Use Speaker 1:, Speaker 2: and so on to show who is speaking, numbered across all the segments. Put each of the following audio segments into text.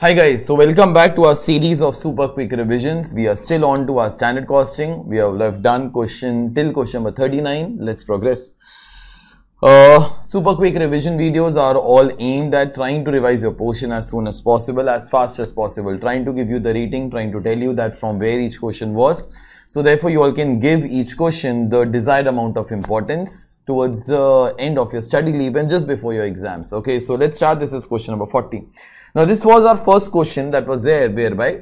Speaker 1: Hi guys, so welcome back to our series of super quick revisions. We are still on to our standard costing. We have left done question till question number 39. Let's progress. Uh, super quick revision videos are all aimed at trying to revise your portion as soon as possible, as fast as possible, trying to give you the rating, trying to tell you that from where each question was. So therefore you all can give each question the desired amount of importance towards the uh, end of your study leave and just before your exams. Okay, so let's start. This is question number 40. Now, this was our first question that was there whereby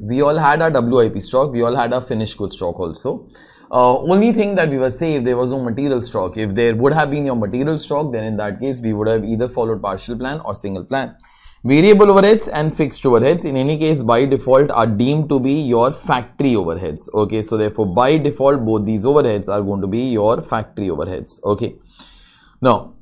Speaker 1: we all had our WIP stock, we all had our finished goods stock also. Uh, only thing that we were safe there was no material stock. If there would have been your material stock, then in that case, we would have either followed partial plan or single plan. Variable overheads and fixed overheads, in any case, by default are deemed to be your factory overheads. Okay, so therefore, by default, both these overheads are going to be your factory overheads. Okay, now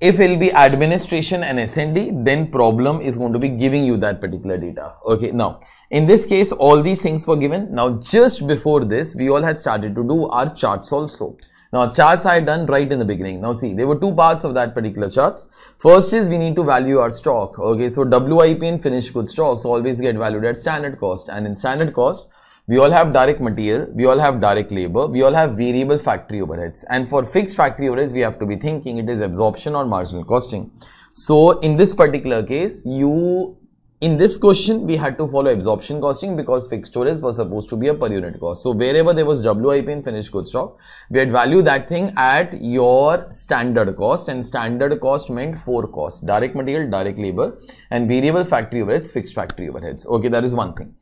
Speaker 1: if it'll be administration and SND, then problem is going to be giving you that particular data. Okay, now in this case, all these things were given. Now, just before this, we all had started to do our charts also. Now, charts I had done right in the beginning. Now, see, there were two parts of that particular charts. First is we need to value our stock. Okay, so WIP and finished goods stocks always get valued at standard cost, and in standard cost, we all have direct material, we all have direct labor, we all have variable factory overheads. And for fixed factory overheads, we have to be thinking it is absorption or marginal costing. So in this particular case, you in this question, we had to follow absorption costing because fixed storage was supposed to be a per unit cost. So wherever there was WIP in finished goods stock, we had value that thing at your standard cost and standard cost meant four costs, direct material, direct labor and variable factory overheads, fixed factory overheads. Okay, that is one thing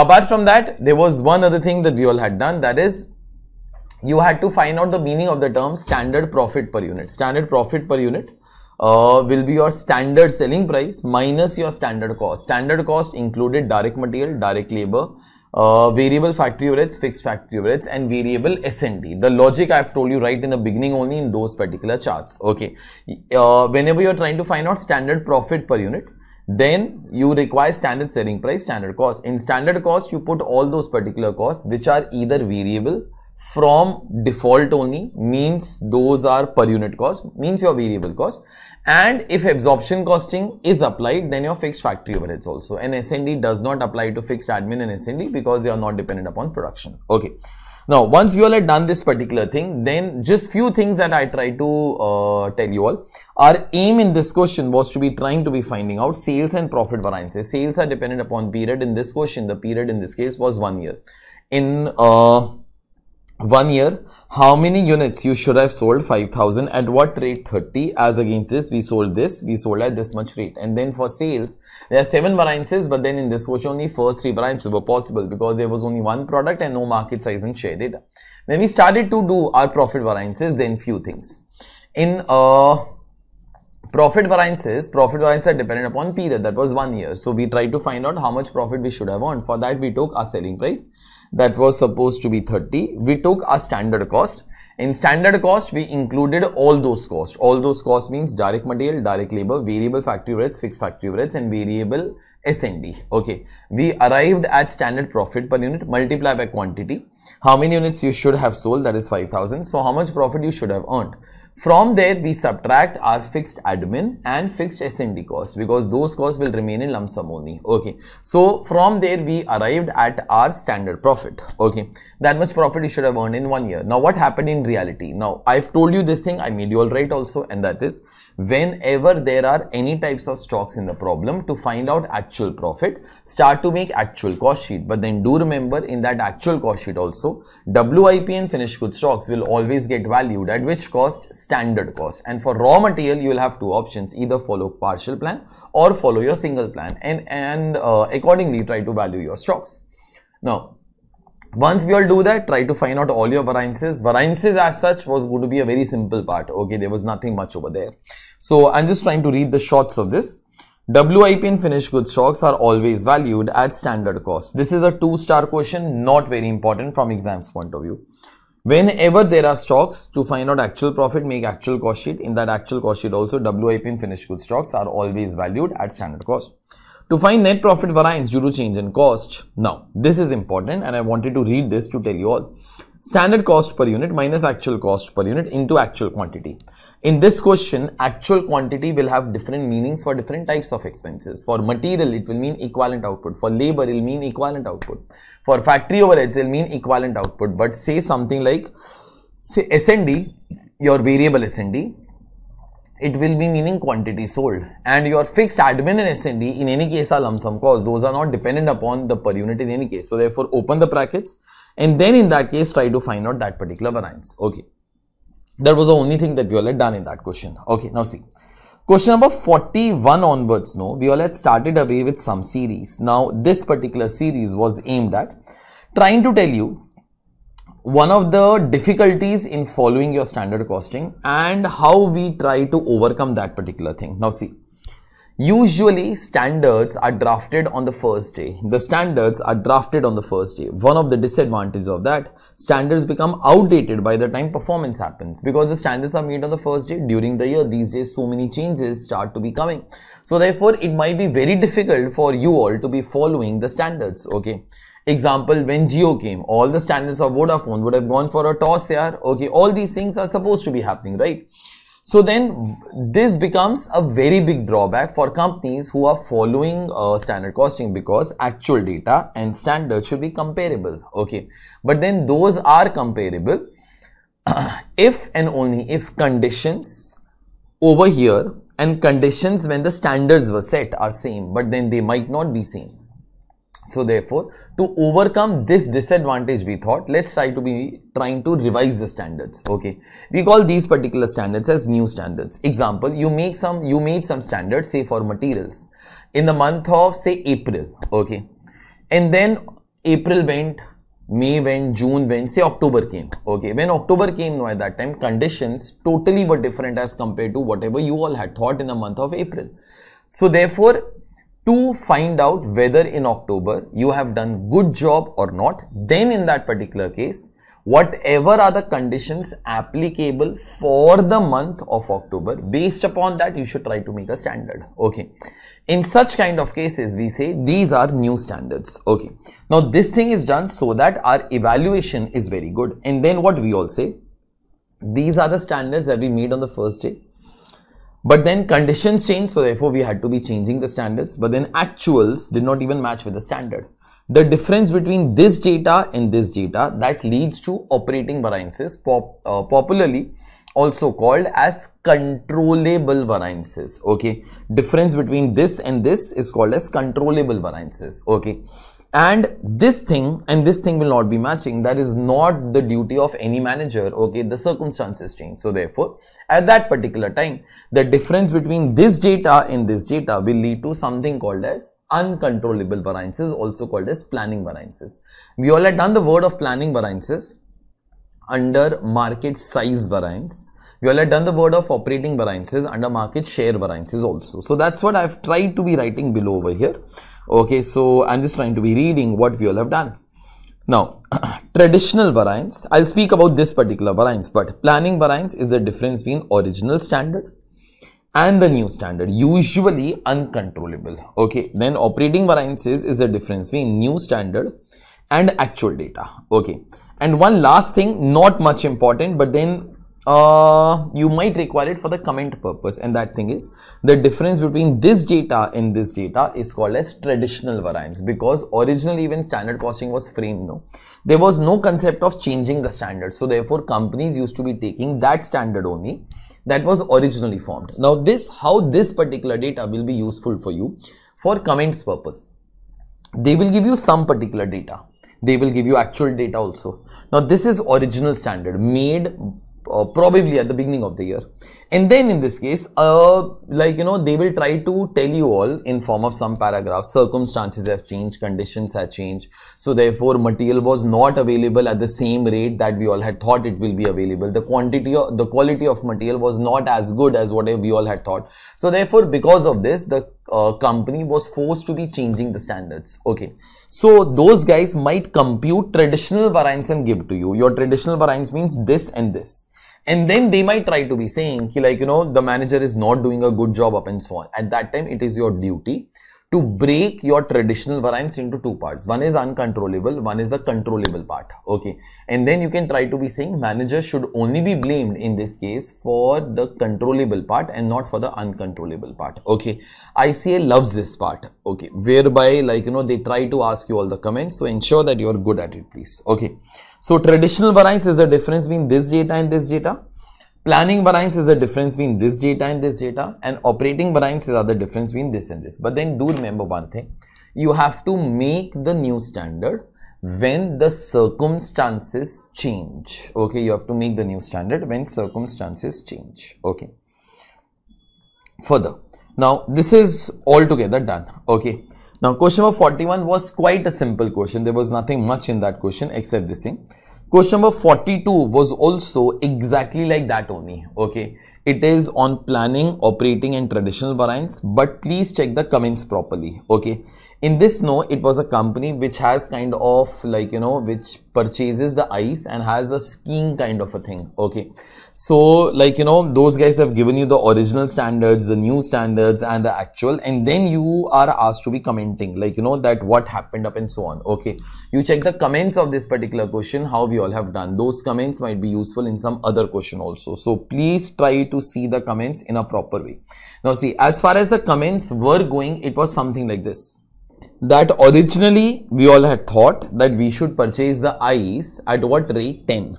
Speaker 1: apart from that there was one other thing that we all had done that is you had to find out the meaning of the term standard profit per unit standard profit per unit uh, will be your standard selling price minus your standard cost standard cost included direct material direct labor uh, variable factory rates, fixed factory rates, and variable SND. The logic I've told you right in the beginning only in those particular charts. Okay. Uh, whenever you're trying to find out standard profit per unit, then you require standard selling price, standard cost. In standard cost, you put all those particular costs which are either variable from default only means those are per unit cost means your variable cost and if absorption costing is applied then your fixed factory overheads also and SND does not apply to fixed admin and SND because they are not dependent upon production. Okay. Now, once you all had done this particular thing, then just few things that I try to uh, tell you all. Our aim in this question was to be trying to be finding out sales and profit variances. Sales are dependent upon period. In this question, the period in this case was one year. In uh, one year how many units you should have sold 5000 at what rate 30 as against this we sold this we sold at this much rate and then for sales there are seven variances but then in this question only first three variances were possible because there was only one product and no market size and share data when we started to do our profit variances then few things in uh, profit variances profit variances are dependent upon period that was one year so we tried to find out how much profit we should have earned for that we took our selling price that was supposed to be 30. We took a standard cost. In standard cost, we included all those costs. All those costs means direct material, direct labor, variable factory rates, fixed factory rates and variable S&D. Okay. We arrived at standard profit per unit multiply by quantity. How many units you should have sold that is 5000. So how much profit you should have earned. From there, we subtract our fixed admin and fixed S&D costs because those costs will remain in lump sum only. Okay. So, from there, we arrived at our standard profit. Okay. That much profit you should have earned in one year. Now, what happened in reality? Now, I've told you this thing. I made you all right also. And that is whenever there are any types of stocks in the problem to find out actual profit, start to make actual cost sheet. But then do remember in that actual cost sheet also, WIP and finished goods stocks will always get valued at which cost standard cost and for raw material you will have two options either follow partial plan or follow your single plan and and uh, accordingly try to value your stocks now once we all do that try to find out all your variances variances as such was going to be a very simple part okay there was nothing much over there so i'm just trying to read the shots of this WIP and finished goods stocks are always valued at standard cost. This is a two star question, not very important from exams point of view. Whenever there are stocks to find out actual profit, make actual cost sheet. In that actual cost sheet also, WIP and finished goods stocks are always valued at standard cost. To find net profit variance due to change in cost. Now, this is important and I wanted to read this to tell you all. Standard cost per unit minus actual cost per unit into actual quantity. In this question, actual quantity will have different meanings for different types of expenses. For material, it will mean equivalent output. For labor, it will mean equivalent output. For factory overheads, it will mean equivalent output. But say something like, say SND, your variable SND, it will be meaning quantity sold. And your fixed admin and SND, in any case, are lump sum costs. Those are not dependent upon the per unit in any case. So therefore, open the brackets. And then in that case, try to find out that particular variance. Okay. That was the only thing that we all had done in that question. Okay, now see. Question number 41 onwards, no, we all had started away with some series. Now, this particular series was aimed at trying to tell you one of the difficulties in following your standard costing and how we try to overcome that particular thing. Now, see, Usually standards are drafted on the first day. The standards are drafted on the first day. One of the disadvantages of that, standards become outdated by the time performance happens because the standards are made on the first day during the year. These days so many changes start to be coming. So therefore it might be very difficult for you all to be following the standards. Okay. Example, when Geo came, all the standards of Vodafone would have gone for a toss here. Okay. All these things are supposed to be happening, right? So then this becomes a very big drawback for companies who are following uh, standard costing because actual data and standard should be comparable. Okay. But then those are comparable if and only if conditions over here and conditions when the standards were set are same, but then they might not be same. So therefore, to overcome this disadvantage we thought, let's try to be trying to revise the standards. Okay. We call these particular standards as new standards. Example, you make some, you made some standards, say for materials in the month of say April. Okay. And then April went, May went, June went, say October came. Okay. When October came now at that time, conditions totally were different as compared to whatever you all had thought in the month of April. So therefore, to find out whether in October you have done good job or not. Then in that particular case, whatever are the conditions applicable for the month of October, based upon that you should try to make a standard. Okay. In such kind of cases, we say these are new standards. Okay. Now this thing is done so that our evaluation is very good. And then what we all say, these are the standards that we made on the first day but then conditions changed, so therefore we had to be changing the standards. But then actuals did not even match with the standard. The difference between this data and this data that leads to operating variances, pop, uh, popularly also called as controllable variances. Okay, difference between this and this is called as controllable variances. Okay and this thing and this thing will not be matching that is not the duty of any manager okay the circumstances change so therefore at that particular time the difference between this data and this data will lead to something called as uncontrollable variances also called as planning variances we all had done the word of planning variances under market size variance you all have done the word of operating variances under market share variances also. So that's what I've tried to be writing below over here. Okay, so I'm just trying to be reading what we all have done. Now, traditional variance, I'll speak about this particular variance, but planning variance is the difference between original standard and the new standard, usually uncontrollable. Okay, then operating variances is the difference between new standard and actual data. Okay, and one last thing, not much important, but then uh, you might require it for the comment purpose and that thing is the difference between this data and this data is called as traditional variance because originally even standard costing was framed no there was no concept of changing the standard so therefore companies used to be taking that standard only that was originally formed now this how this particular data will be useful for you for comments purpose they will give you some particular data they will give you actual data also now this is original standard made uh, probably at the beginning of the year and then in this case uh, like you know they will try to tell you all in form of some paragraph circumstances have changed conditions have changed so therefore material was not available at the same rate that we all had thought it will be available the quantity of, the quality of material was not as good as what we all had thought so therefore because of this the uh, company was forced to be changing the standards okay so those guys might compute traditional variance and give to you your traditional variance means this and this and then they might try to be saying like you know the manager is not doing a good job up and so on at that time it is your duty to break your traditional variance into two parts. One is uncontrollable, one is the controllable part. Okay. And then you can try to be saying manager should only be blamed in this case for the controllable part and not for the uncontrollable part. Okay. ICA loves this part. Okay. Whereby like, you know, they try to ask you all the comments. So ensure that you are good at it, please. Okay. So traditional variance is the difference between this data and this data planning variance is the difference between this data and this data and operating variance is the difference between this and this but then do remember one thing you have to make the new standard when the circumstances change okay you have to make the new standard when circumstances change okay further now this is altogether done okay now question number 41 was quite a simple question there was nothing much in that question except this thing Question number 42 was also exactly like that only. Okay. It is on planning, operating and traditional variants. but please check the comments properly. Okay. In this no, it was a company which has kind of like, you know, which purchases the ice and has a skiing kind of a thing. Okay. So like, you know, those guys have given you the original standards, the new standards and the actual, and then you are asked to be commenting, like, you know, that what happened up and so on. Okay. You check the comments of this particular question, how we all have done. Those comments might be useful in some other question also. So please try to see the comments in a proper way. Now see, as far as the comments were going, it was something like this that originally we all had thought that we should purchase the eyes at what rate 10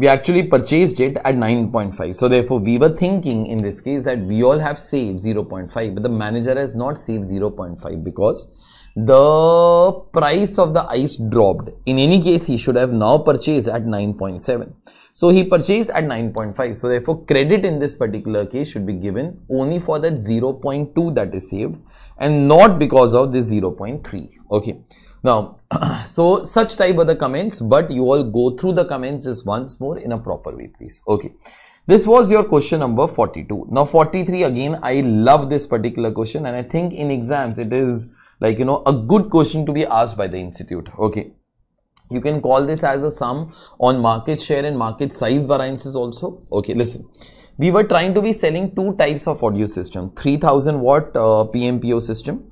Speaker 1: we actually purchased it at 9.5 so therefore we were thinking in this case that we all have saved 0.5 but the manager has not saved 0.5 because the price of the ice dropped in any case he should have now purchased at 9.7 so he purchased at 9.5 so therefore credit in this particular case should be given only for that 0.2 that is saved and not because of this 0.3 okay now so such type of the comments but you all go through the comments just once more in a proper way please okay this was your question number 42 now 43 again i love this particular question and i think in exams it is like you know a good question to be asked by the institute okay you can call this as a sum on market share and market size variances also okay listen we were trying to be selling two types of audio system 3000 watt uh, pmpo system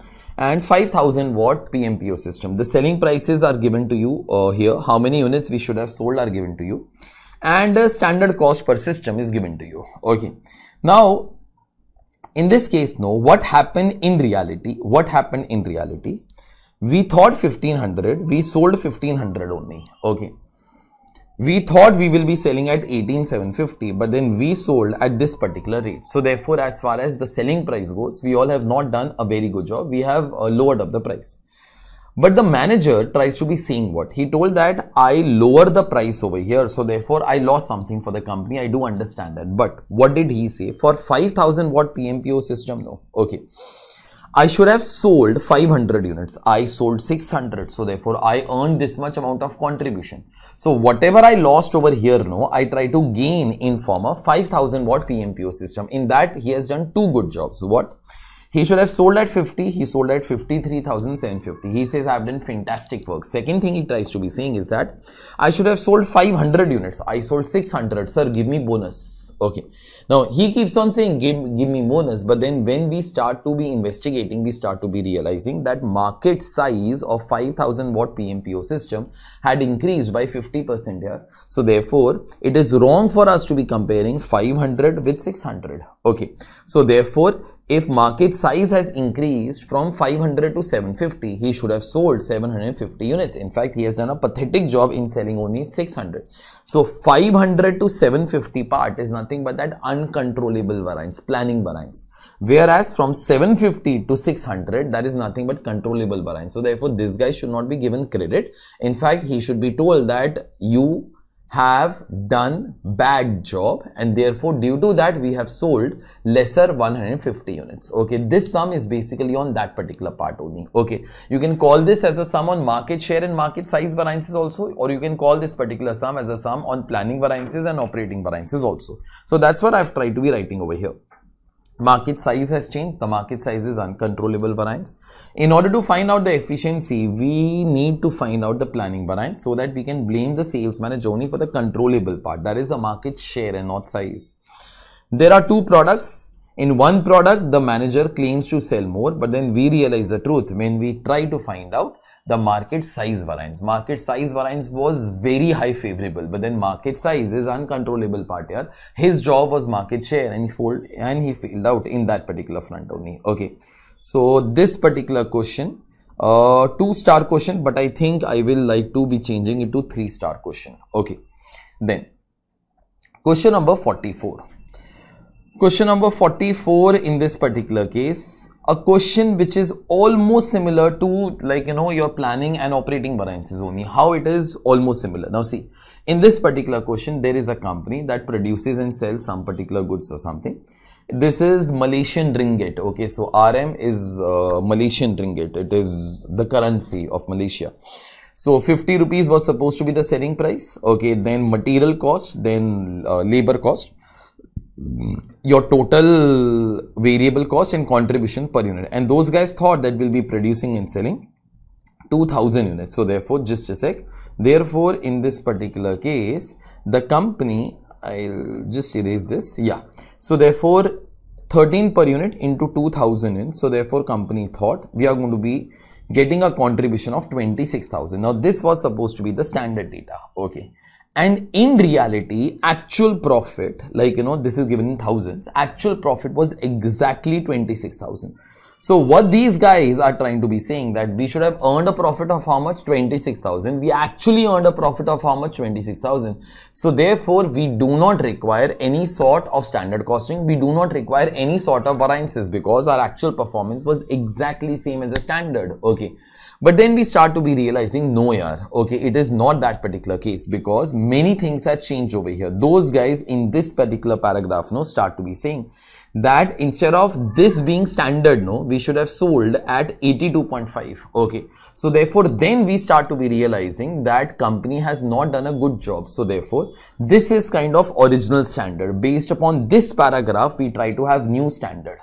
Speaker 1: and 5000 watt PMPO system. The selling prices are given to you uh, here. How many units we should have sold are given to you and uh, standard cost per system is given to you. Okay. Now, in this case, no, what happened in reality? What happened in reality? We thought 1500, we sold 1500 only. Okay. We thought we will be selling at 18750 but then we sold at this particular rate. So therefore as far as the selling price goes, we all have not done a very good job. We have uh, lowered up the price. But the manager tries to be saying what? He told that I lower the price over here. So therefore I lost something for the company. I do understand that. But what did he say? For 5000 watt PMPO system? No. Okay. I should have sold 500 units. I sold 600. So therefore I earned this much amount of contribution. So whatever I lost over here, no, I try to gain in form of 5000 watt PMPO system. In that, he has done two good jobs. What? He should have sold at 50. He sold at 53,750. He says, I have done fantastic work. Second thing he tries to be saying is that I should have sold 500 units. I sold 600. Sir, give me bonus. Okay. Now, he keeps on saying, give, give me bonus. But then when we start to be investigating, we start to be realizing that market size of 5000 watt PMPO system had increased by 50% here. So, therefore, it is wrong for us to be comparing 500 with 600. Okay. So, therefore, if market size has increased from 500 to 750 he should have sold 750 units in fact he has done a pathetic job in selling only 600 so 500 to 750 part is nothing but that uncontrollable variance planning variance whereas from 750 to 600 that is nothing but controllable variance so therefore this guy should not be given credit in fact he should be told that you have done bad job and therefore due to that we have sold lesser 150 units okay this sum is basically on that particular part only okay you can call this as a sum on market share and market size variances also or you can call this particular sum as a sum on planning variances and operating variances also so that's what i've tried to be writing over here market size has changed the market size is uncontrollable variance in order to find out the efficiency we need to find out the planning variance so that we can blame the sales manager only for the controllable part that is the market share and not size there are two products in one product the manager claims to sell more but then we realize the truth when we try to find out the market size variance. Market size variance was very high favorable, but then market size is uncontrollable part here. His job was market share and he fold and he failed out in that particular front only. Okay. So this particular question, uh, two star question, but I think I will like to be changing it to three star question. Okay. Then question number 44. Question number 44 in this particular case, a question which is almost similar to like you know your planning and operating variances only how it is almost similar now see in this particular question there is a company that produces and sells some particular goods or something this is Malaysian ringgit okay so RM is uh, Malaysian ringgit it is the currency of Malaysia so 50 rupees was supposed to be the selling price okay then material cost then uh, labor cost your total variable cost and contribution per unit and those guys thought that we'll be producing and selling 2000 units so therefore just a sec therefore in this particular case the company i'll just erase this yeah so therefore 13 per unit into 2000 units so therefore company thought we are going to be getting a contribution of 26000 now this was supposed to be the standard data okay and in reality actual profit like you know this is given in thousands actual profit was exactly 26000 so what these guys are trying to be saying that we should have earned a profit of how much 26000 we actually earned a profit of how much 26000 so therefore we do not require any sort of standard costing we do not require any sort of variances because our actual performance was exactly same as a standard okay but then we start to be realizing, no, yaar, okay, it is not that particular case because many things have changed over here. Those guys in this particular paragraph, no, start to be saying that instead of this being standard, no, we should have sold at 82.5, okay. So therefore, then we start to be realizing that company has not done a good job. So therefore, this is kind of original standard. Based upon this paragraph, we try to have new standard.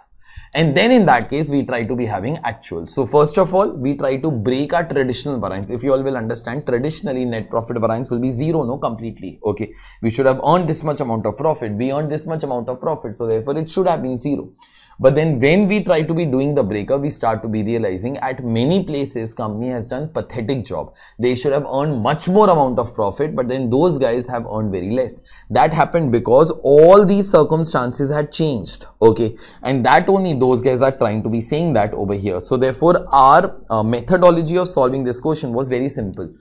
Speaker 1: And then in that case, we try to be having actual. So first of all, we try to break our traditional variance. If you all will understand, traditionally net profit variance will be zero, no, completely. Okay. We should have earned this much amount of profit. We earned this much amount of profit. So therefore it should have been zero. But then when we try to be doing the breakup, we start to be realizing at many places company has done pathetic job. They should have earned much more amount of profit, but then those guys have earned very less. That happened because all these circumstances had changed. Okay. And that only those guys are trying to be saying that over here. So therefore our uh, methodology of solving this question was very simple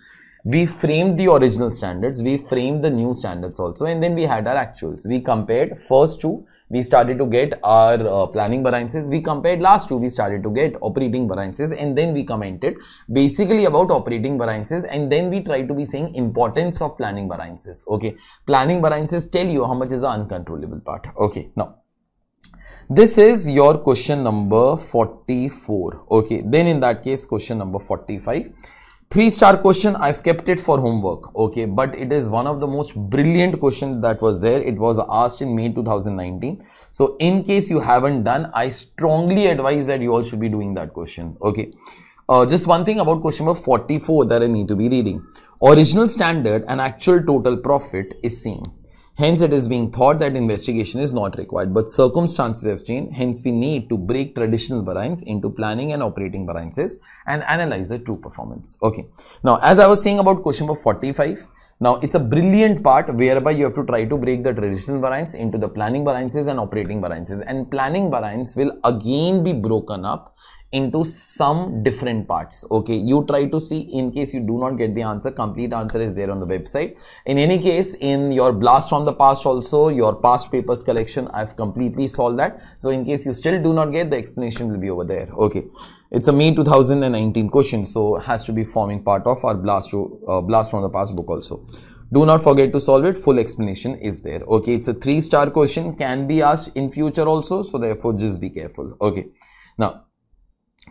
Speaker 1: we framed the original standards, we framed the new standards also, and then we had our actuals. We compared first two we started to get our uh, planning variances. We compared last two, we started to get operating variances and then we commented basically about operating variances and then we try to be saying importance of planning variances. Okay. Planning variances tell you how much is the uncontrollable part. Okay. Now, this is your question number 44. Okay. Then in that case, question number 45 three star question i've kept it for homework okay but it is one of the most brilliant question that was there it was asked in may 2019 so in case you haven't done i strongly advise that you all should be doing that question okay uh, just one thing about question number 44 that i need to be reading original standard and actual total profit is same Hence, it is being thought that investigation is not required, but circumstances have changed. Hence, we need to break traditional variance into planning and operating variances and analyze the true performance. Okay. Now, as I was saying about question number 45, now, it's a brilliant part whereby you have to try to break the traditional variance into the planning variances and operating variances. And planning variance will again be broken up into some different parts okay you try to see in case you do not get the answer complete answer is there on the website in any case in your blast from the past also your past papers collection i've completely solved that so in case you still do not get the explanation will be over there okay it's a may 2019 question so has to be forming part of our blast to uh, blast from the past book also do not forget to solve it full explanation is there okay it's a three star question can be asked in future also so therefore just be careful okay now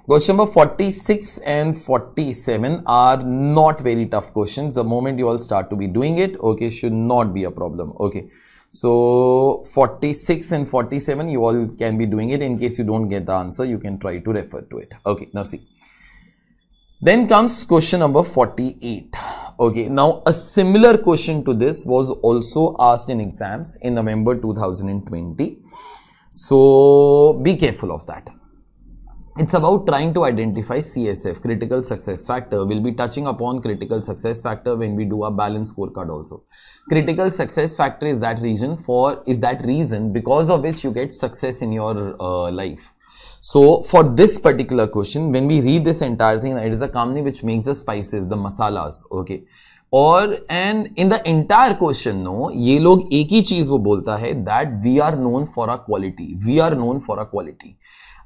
Speaker 1: Question number 46 and 47 are not very tough questions. The moment you all start to be doing it, okay, should not be a problem. Okay. So 46 and 47, you all can be doing it. In case you don't get the answer, you can try to refer to it. Okay, now see. Then comes question number 48. Okay, now a similar question to this was also asked in exams in November 2020. So be careful of that. It's about trying to identify CSF, critical success factor. We'll be touching upon critical success factor when we do a balance scorecard also. Critical success factor is that reason for, is that reason because of which you get success in your uh, life. So for this particular question, when we read this entire thing, it is a company which makes the spices, the masalas, okay. Or and in the entire question, no, ये लोग एक ही चीज वो बोलता है that we are known for a quality. We are known for a quality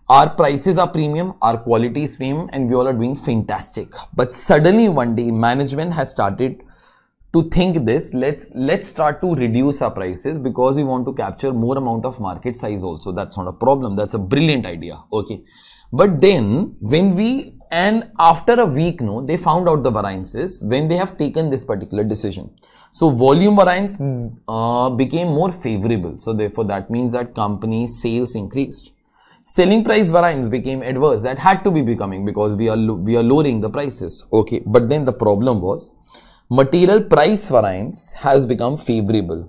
Speaker 1: our prices are premium, our quality is premium, and we all are doing fantastic. But suddenly one day, management has started to think this. Let's let's start to reduce our prices because we want to capture more amount of market size. Also, that's not a problem. That's a brilliant idea. Okay, but then when we and after a week, no, they found out the variances when they have taken this particular decision. So volume variance uh, became more favorable. So therefore, that means that company sales increased selling price variance became adverse that had to be becoming because we are we are lowering the prices okay but then the problem was material price variance has become favorable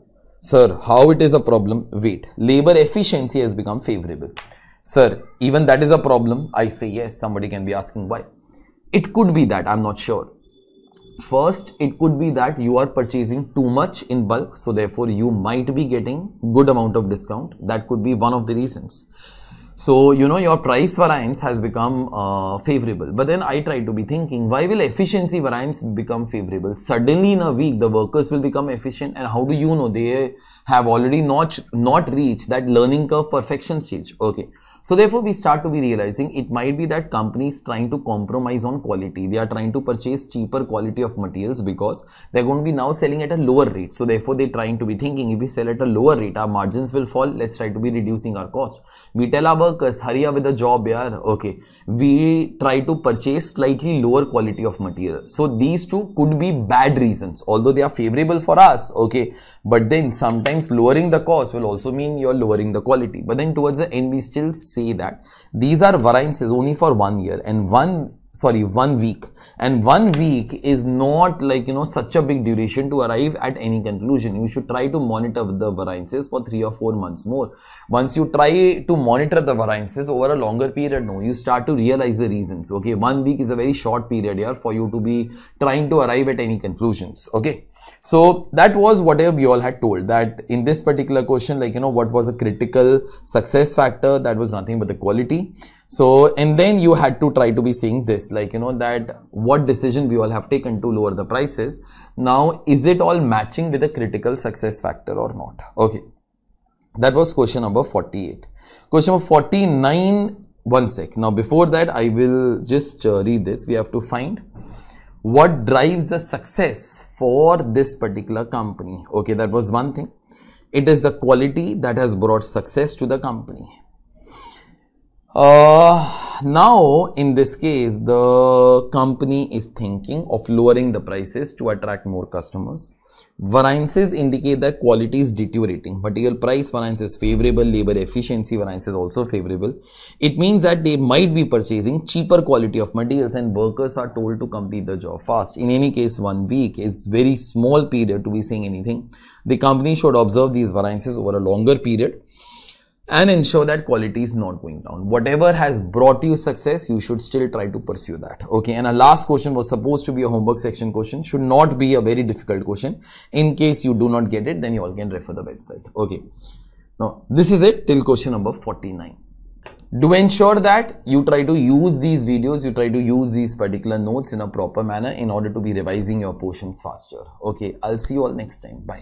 Speaker 1: sir how it is a problem wait labor efficiency has become favorable sir even that is a problem i say yes somebody can be asking why it could be that i'm not sure first it could be that you are purchasing too much in bulk so therefore you might be getting good amount of discount that could be one of the reasons so, you know, your price variance has become uh, favorable. But then I try to be thinking, why will efficiency variance become favorable? Suddenly in a week, the workers will become efficient. And how do you know they have already not, not reached that learning curve perfection stage? Okay. So therefore, we start to be realizing it might be that companies trying to compromise on quality. They are trying to purchase cheaper quality of materials because they're going to be now selling at a lower rate. So therefore, they're trying to be thinking if we sell at a lower rate, our margins will fall. Let's try to be reducing our cost. We tell our workers, hurry up with the job, yaar. Okay. We try to purchase slightly lower quality of material. So these two could be bad reasons, although they are favorable for us. Okay. But then sometimes lowering the cost will also mean you're lowering the quality. But then towards the end, we still say that these are variances only for one year and one sorry one week and one week is not like you know such a big duration to arrive at any conclusion you should try to monitor the variances for three or four months more once you try to monitor the variances over a longer period no, you start to realize the reasons okay one week is a very short period here for you to be trying to arrive at any conclusions okay so that was whatever we all had told that in this particular question, like, you know, what was a critical success factor? That was nothing but the quality. So, and then you had to try to be seeing this, like, you know, that what decision we all have taken to lower the prices. Now, is it all matching with a critical success factor or not? Okay. That was question number 48. Question number 49, one sec. Now, before that, I will just uh, read this. We have to find what drives the success for this particular company okay that was one thing it is the quality that has brought success to the company uh, now in this case the company is thinking of lowering the prices to attract more customers Variances indicate that quality is deteriorating. Material price variance is favorable, labor efficiency variance is also favorable. It means that they might be purchasing cheaper quality of materials and workers are told to complete the job fast. In any case, one week is very small period to be saying anything. The company should observe these variances over a longer period and ensure that quality is not going down. Whatever has brought you success, you should still try to pursue that. Okay. And our last question was supposed to be a homework section question, should not be a very difficult question. In case you do not get it, then you all can refer the website. Okay. Now, this is it till question number 49. Do ensure that you try to use these videos, you try to use these particular notes in a proper manner in order to be revising your portions faster. Okay. I'll see you all next time. Bye.